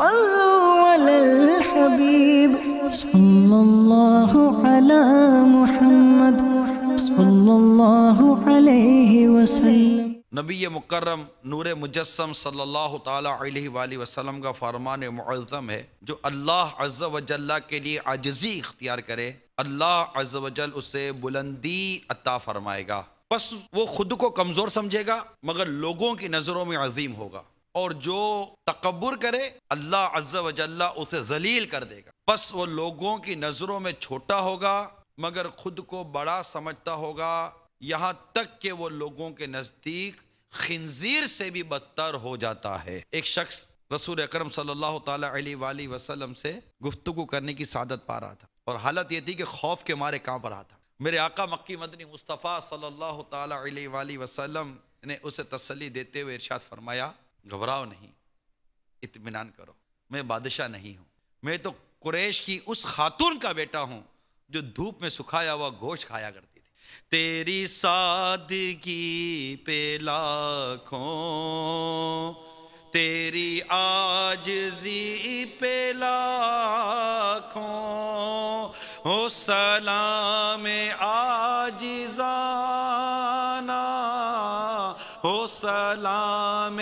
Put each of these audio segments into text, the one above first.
नबी मुकर्रम नूर मुजस्म सल्लल्लाहु का फरमान मुज़म है जो अल्लाह अज़ वजल्ला के लिए आजजी इख्तियार करे अल्लाह अज़ वजल उसे बुलंदी अता फरमाएगा बस वो खुद को कमज़ोर समझेगा मगर लोगों की नज़रों में अजीम होगा और जो तकबर करे अल्लाह अज्जा वजल्ला उसे जलील कर देगा बस वो लोगों की नज़रों में छोटा होगा मगर खुद को बड़ा समझता होगा यहाँ तक कि वो लोगों के नज़दीक खंजीर से भी बदतर हो जाता है एक शख्स रसूल अक्रम सल्लल्लाहु से गुफ्तु करने की सादत पा रहा था और हालत ये थी कि खौफ के मारे कहाँ पर रहा था मेरे आका मक्की मदनी मुस्तफ़ा सल्ला वसलम ने उसे तसली देते हुए इर्शाद फरमाया घबराओ नहीं इतमान करो मैं बादशाह नहीं हूँ मैं तो कुरेश की उस खातून का बेटा हूँ जो धूप में सुखाया हुआ गोश्त खाया करती थी तेरी सादगी पे लाखों तेरी आजजी पे लाखों हो सलाम आजिजाना हो सलाम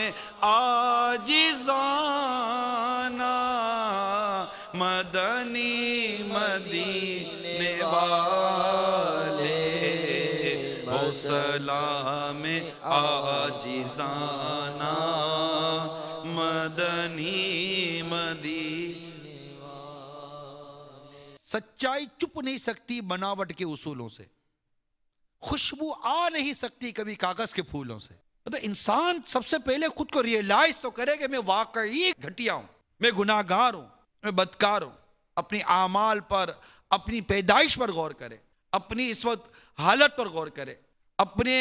मदनी में मदनी सच्चाई चुप नहीं सकती बनावट के उसूलों से खुशबू आ नहीं सकती कभी कागज के फूलों से मतलब इंसान सबसे पहले खुद को रियलाइज तो करे कि मैं वाकई घटिया हूं मैं गुनागार हूं मैं बदकार हूं अपनी आमाल पर अपनी पैदाइश पर गौर करे अपनी इस वक्त हालत पर गौर करे अपने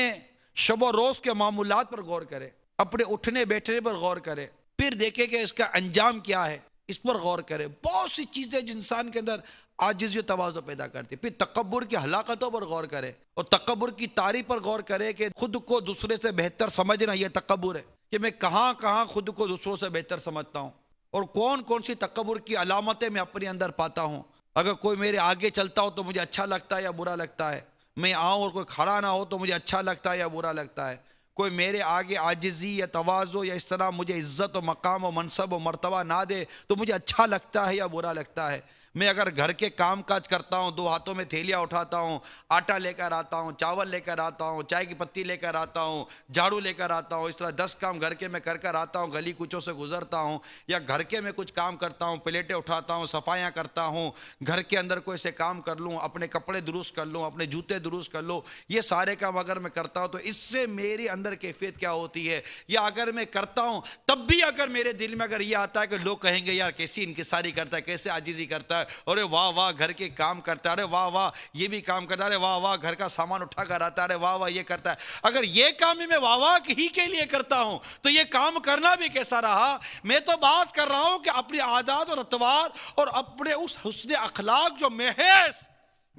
शब रोज़ के मामूलत पर गौर करे अपने उठने बैठने पर गौर करे फिर देखे कि इसका अंजाम क्या है इस पर गौर करे बहुत सी चीज़ें जो इंसान के अंदर आजिज तोज़ो पैदा करती फिर तकबर की हलाकतों पर गौर करे और तकबर की तारीफ पर गौर करे कि खुद को दूसरे से बेहतर समझना यह तकबर है कि मैं कहाँ कहाँ खुद को दूसरों से बेहतर समझता हूँ और कौन कौन सी तकबर की अलामतें मैं अपने अंदर पाता हूँ अगर कोई मेरे आगे चलता हो तो मुझे अच्छा लगता है या बुरा लगता है मैं आऊँ और कोई खड़ा ना हो तो मुझे अच्छा लगता है या बुरा लगता है कोई मेरे आगे आजिज़ी या तोज़ो या इस तरह मुझे इज़्ज़त व मकाम व मनसब व मरतबा ना दे तो मुझे अच्छा लगता है या बुरा लगता है मैं अगर घर के काम काज करता हूँ दो हाथों में थैलियाँ उठाता हूँ आटा लेकर आता हूँ चावल लेकर आता हूँ चाय की पत्ती लेकर आता हूँ झाड़ू लेकर आता हूँ इस तरह दस काम घर के मैं कर कर आता हूँ गली कुचों से गुजरता हूँ या घर के मैं कुछ काम करता हूँ प्लेटें उठाता हूँ सफाइयाँ करता हूँ घर के अंदर कोई से काम कर लूँ अपने कपड़े दुरुस्त कर लूँ अपने जूते दुरुस्त कर लो ये सारे काम अगर मैं करता हूँ तो इससे मेरी अंदर कैफियत क्या होती है या अगर मैं करता हूँ तब भी अगर मेरे दिल में अगर ये आता है कि लोग कहेंगे यार कैसी इनकी सारी करता है कैसे आजीजी करता है है अरे वाह वाह घर के काम करता है अरे वाह वाह ये भी काम करता है अरे वाह वाह घर का सामान उठा कर आता है अरे वाह वाह ये करता है अगर ये काम ही मैं वाह वाह ही के लिए करता हूं तो ये काम करना भी कैसा रहा मैं तो बात कर रहा हूं कि अपनी आदात और अतवार और अपने उस हसन अखलाक जो महेश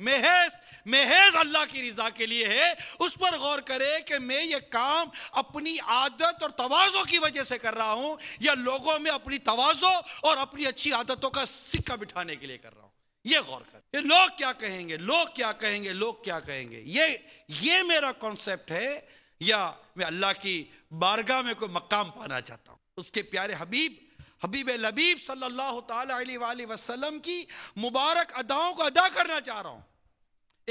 महज महज अल्लाह की रजा के लिए है उस पर गौर करे कि मैं ये काम अपनी आदत और तोज़ों की वजह से कर रहा हूं या लोगों में अपनी तोजो और अपनी अच्छी आदतों का सिक्का बिठाने के लिए कर रहा हूं ये गौर कर लोग क्या कहेंगे लोग क्या कहेंगे लोग क्या कहेंगे ये ये मेरा कॉन्सेप्ट है या मैं अल्लाह की बारगाह में कोई मकाम पाना चाहता हूँ उसके प्यारे हबीब हबीब लबीब सल्लल्लाहु वसल्लम की मुबारक अदाओं को अदा करना चाह रहा हूँ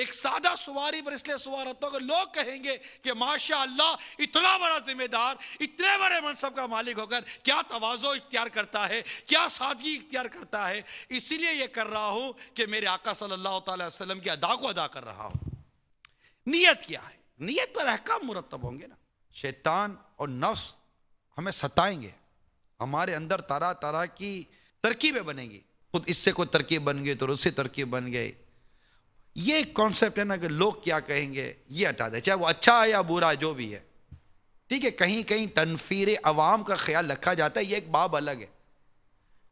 एक सादा सवारी पर इसलिए सवार होता हूँ लोग कहेंगे कि माशा अल्लाह इतना बड़ा जिम्मेदार इतने बड़े मनसब का मालिक होकर क्या तोज़ो इख्तियार करता है क्या सादगी इख्तियार करता है इसीलिए यह कर रहा हूँ कि मेरे आका सल्लल्लाहु अलैहि वसल्लम की अदा को अदा कर रहा हूं नीयत क्या है नीयत पर अहकाम मुरतब होंगे ना शैतान और नफ्स हमें सताएंगे हमारे अंदर तरह तरह की तरकीबें बनेगी खुद इससे कोई तरकीब बन गई तो उससे तरकीब बन गई ये एक कॉन्सेप्ट है ना कि लोग क्या कहेंगे ये हटा दे चाहे वो अच्छा है या बुरा जो भी है ठीक है कहीं कहीं तनफीर अवाम का ख्याल रखा जाता है ये एक बाब अलग है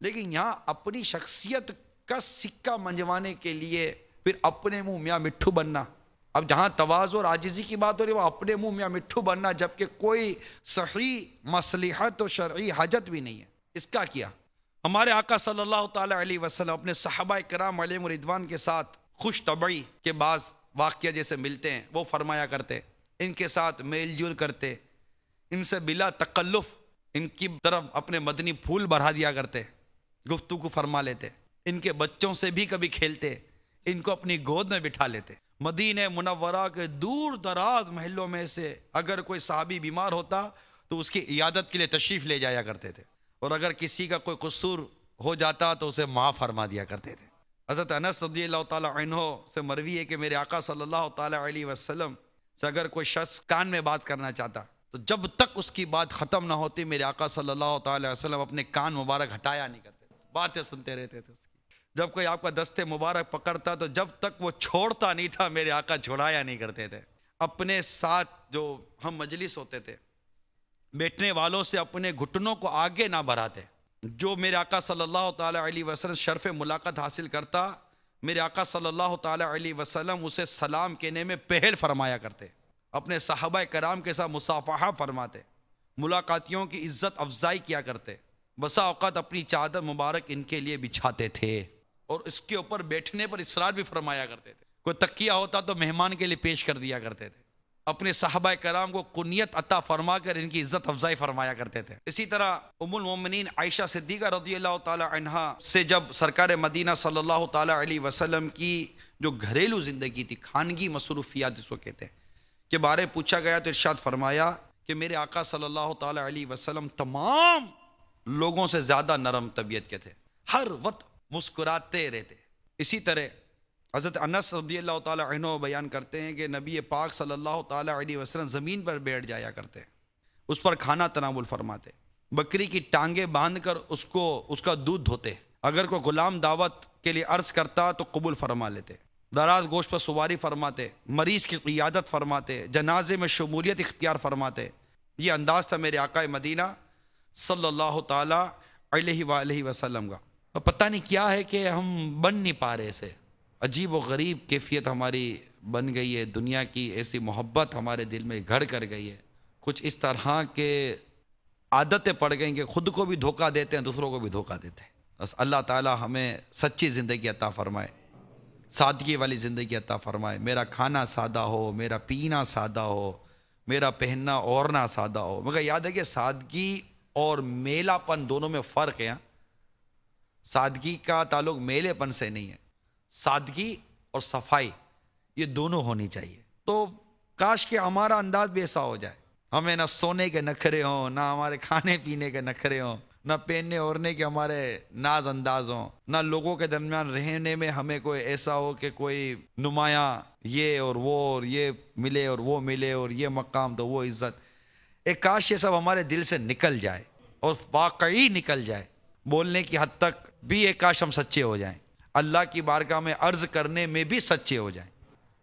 लेकिन यहाँ अपनी शख्सियत का सिक्का मंजवाने के लिए फिर अपने मुंह मियाँ मिट्ठू बनना अब जहाँ तोज़ और आजिज़ी की बात हो रही है वह अपने मुँह में मिट्ठू बनना जबकि कोई सही मसलहत और शर्य हजत भी नहीं है इसका किया हमारे आका सल्लल्लाहु अलैहि वसल्लम अपने साहबा कराम रिदवान के साथ खुश तबई के बाद वाक्य जैसे मिलते हैं वो फरमाया करते इनके साथ मेल जुल करते इनसे बिला तकल्लुफ़ इनकी तरफ अपने मदनी फूल बढ़ा दिया करते गुफ्तु को फरमा लेते इनके बच्चों से भी कभी खेलते इनको अपनी गोद में बिठा लेते मदीन मुनवरा के दूर दराज महलों में से अगर कोई सहाबी बीमार होता तो उसकी इयादत के लिए तशरीफ़ ले जाया करते थे और अगर किसी का कोई कसूर हो जाता तो उसे माफ़ फरमा दिया करते थे हज़रत अनस सदी तहो से मरवी है कि मेरे आका सल्लल्लाहु अलैहि वसल्लम से अगर कोई शख्स कान में बात करना चाहता तो जब तक उसकी बात ख़त्म ना होती मेरे आका सल्लल्लाहु अलैहि वसल्लम अपने कान मुबारक हटाया नहीं करते बातें सुनते रहते थे उसकी जब कोई आपका दस्ते मुबारक पकड़ता तो जब तक वो छोड़ता नहीं था मेरे आका छोड़ाया नहीं करते थे अपने साथ जो हम मजलिस होते थे बैठने वालों से अपने घुटनों को आगे ना बढ़ाते जो मेरे आका सल्लल्लाहु अलैहि वसल्लम शर्फ मुलाकात हासिल करता मेरे आका सल्लल्लाहु अलैहि वसल्लम उसे सलाम कहने में पहल फरमाया करते अपने साहब कराम के साथ मुसाफहा फरमाते मुलाकातियों की इज्जत अफजाई किया करते बसा औकात अपनी चादर मुबारक इनके लिए बिछाते थे और इसके ऊपर बैठने पर इसरार भी फरमाया करते थे कोई तकिया होता तो मेहमान के लिए पेश कर दिया करते थे अपने साहबा कराम को कुनीत अता फरमा कर इनकी इज्जत अफजाई फरमाया करते थे इसी तरह उमुल मोमिन आयशा सिद्दीक़ा रजी अल्लाह तहा से जब सरकार मदीना सल्लल्लाहु अलैहि वसल्लम की जो घरेलू ज़िंदगी थी खानगी मसरूफिया जिसको कहते हैं के बारे पूछा गया तो इर्शाद फरमाया कि मेरे आका सल्लल्लाहु अलैहि वसल्लम तमाम लोगों से ज़्यादा नरम तबीयत के थे हर वक्त मुस्कुराते रहते इसी तरह हज़रत अनस रदी अल्लाह तैन बयान करते हैं कि नबी पाक सल्लल्लाहु अलैहि वसलम ज़मीन पर बैठ जाया करते हैं उस पर खाना तनावुल फरमाते बकरी की टांगे बांध कर उसको उसका दूध धोते अगर कोई गुलाम दावत के लिए अर्ज़ करता तो कबूल फरमा लेते दराज गोश पर सवारी फरमाते मरीज़ की क़ियादत फरमाते जनाजे में शमूलियत इख्तियार फरमाते ये अंदाज़ था मेरे आकाए मदीना सल्ला तसलम का पता नहीं क्या है कि हम बन नहीं पा रहे इसे अजीब व गरीब कैफियत हमारी बन गई है दुनिया की ऐसी मोहब्बत हमारे दिल में घर कर गई है कुछ इस तरह के आदतें पड़ गई कि खुद को भी धोखा देते हैं दूसरों को भी धोखा देते हैं बस अल्लाह ताला हमें सच्ची ज़िंदगी अता फरमाए सादगी वाली ज़िंदगी अता फरमाए मेरा खाना सादा हो मेरा पीना सादा हो मेरा पहनना ओढ़ना सादा हो मगर याद है कि सादगी और मेलापन दोनों में फ़र्क है हाँ? सादगी का ताल्लुक मेलेपन से नहीं है सादगी और सफाई ये दोनों होनी चाहिए तो काश कि हमारा अंदाज भी ऐसा हो जाए हमें ना सोने के नखरे हों ना हमारे खाने पीने के नखरे हों ना पहनने ओढ़ने के हमारे नाज अंदाज हों ना लोगों के दरमियान रहने में हमें कोई ऐसा हो कि कोई नुमाया ये और वो और ये मिले और वो मिले और ये मकाम तो वो इज़्ज़त एक काश ये सब हमारे दिल से निकल जाए और वाकई निकल जाए बोलने की हद तक भी एक काश हम सच्चे हो जाएं अल्लाह की बारगाह में अर्ज़ करने में भी सच्चे हो जाएं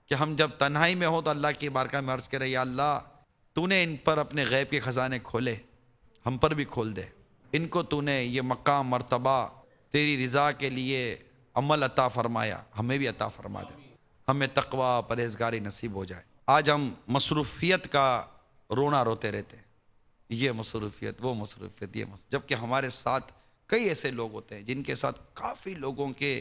कि हम जब तन्हाई में हों तो अल्लाह की बारगाह में अर्ज़ करें या अल्लाह तूने इन पर अपने गैब के ख़जाने खोले हम पर भी खोल दे इनको तूने ये मकाम मरतबा तेरी रज़ा के लिए अमल अता फ़रमाया हमें भी अता फ़रमा दे हमें तकवा परहेजगारी नसीब हो जाए आज हम मसरूफियत का रोना रोते रहते हैं ये मसरूफियत वो मसरूफियत ये मसरूफ जबकि हमारे साथ कई ऐसे लोग होते हैं जिनके साथ काफ़ी लोगों के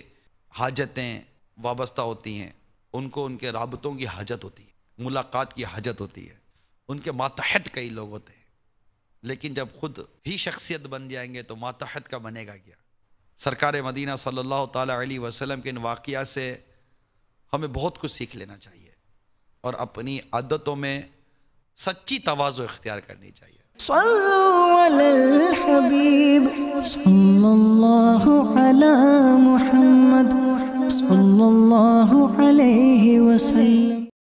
हाजतें वाबस्ता होती हैं उनको उनके रबतों की हाजत होती है मुलाकात की हाजत होती है उनके मातहत कई लोग होते हैं लेकिन जब खुद ही शख्सियत बन जाएंगे तो मातहत का बनेगा क्या सरकार मदीना सल्लल्लाहु अलैहि वसल्लम के इन वाक़ से हमें बहुत कुछ सीख लेना चाहिए और अपनी आदतों में सच्ची तोज़ो इख्तियार करनी चाहिए صلوا على الحبيب صلى الله على محمد صلى الله عليه وسلم